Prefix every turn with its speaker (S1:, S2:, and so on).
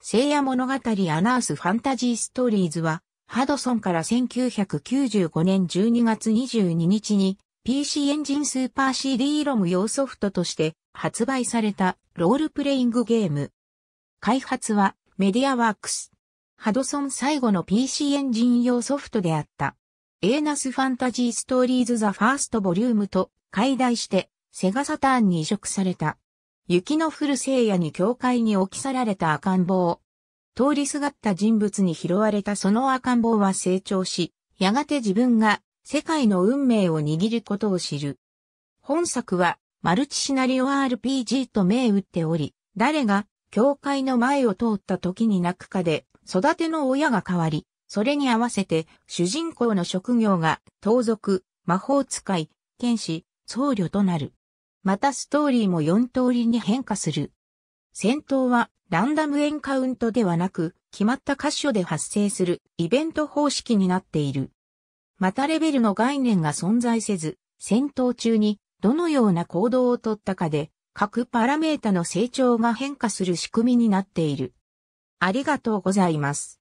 S1: 聖夜物語アナースファンタジーストーリーズは、ハドソンから1995年12月22日に PC エンジンスーパー CD ロム用ソフトとして発売されたロールプレイングゲーム。開発はメディアワークス。ハドソン最後の PC エンジン用ソフトであった。エーナスファンタジーストーリーズザファーストボリュームと解題してセガサターンに移植された。雪の降る聖夜に教会に置き去られた赤ん坊。通りすがった人物に拾われたその赤ん坊は成長し、やがて自分が世界の運命を握ることを知る。本作はマルチシナリオ RPG と銘打っており、誰が教会の前を通った時に泣くかで、育ての親が変わり、それに合わせて主人公の職業が盗賊、魔法使い、剣士、僧侶となる。またストーリーも4通りに変化する。戦闘はランダムエンカウントではなく、決まった箇所で発生するイベント方式になっている。またレベルの概念が存在せず、戦闘中にどのような行動をとったかで、各パラメータの成長が変化する仕組みになっている。ありがとうございます。